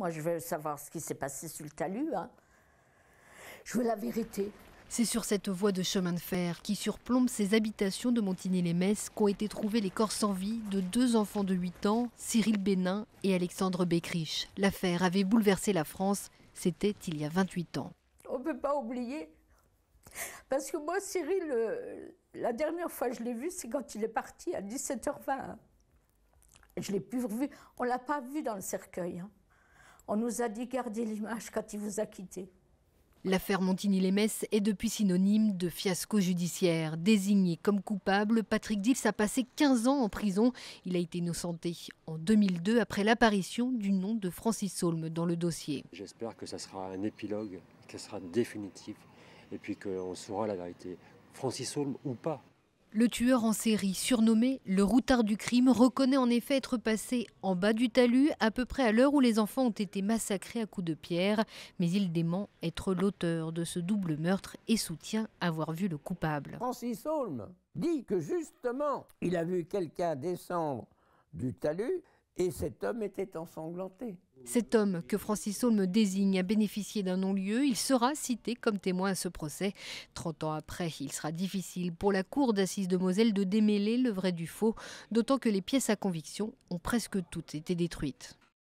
Moi, je veux savoir ce qui s'est passé sur le talus. Hein. Je veux la vérité. C'est sur cette voie de chemin de fer qui surplombe ces habitations de Montigny-les-Messes qu'ont été trouvés les corps sans vie de deux enfants de 8 ans, Cyril Bénin et Alexandre Bécriche. L'affaire avait bouleversé la France, c'était il y a 28 ans. On ne peut pas oublier. Parce que moi, Cyril, euh, la dernière fois que je l'ai vu, c'est quand il est parti à 17h20. Hein. Je ne l'ai plus revu. On ne l'a pas vu dans le cercueil. Hein. On nous a dit garder l'image quand il vous a quitté. L'affaire montigny les est depuis synonyme de fiasco judiciaire. Désigné comme coupable, Patrick Dix a passé 15 ans en prison. Il a été innocenté en 2002 après l'apparition du nom de Francis Saulme dans le dossier. J'espère que ça sera un épilogue, que ça sera définitif et puis qu'on saura la vérité. Francis Saulme ou pas, le tueur en série, surnommé le routard du crime, reconnaît en effet être passé en bas du talus, à peu près à l'heure où les enfants ont été massacrés à coups de pierre, mais il dément être l'auteur de ce double meurtre et soutient avoir vu le coupable. Francis Holm dit que justement, il a vu quelqu'un descendre du talus et cet homme était ensanglanté. Cet homme que Francis Holm désigne à bénéficier d'un non-lieu. Il sera cité comme témoin à ce procès. 30 ans après, il sera difficile pour la Cour d'assises de Moselle de démêler le vrai du faux, d'autant que les pièces à conviction ont presque toutes été détruites.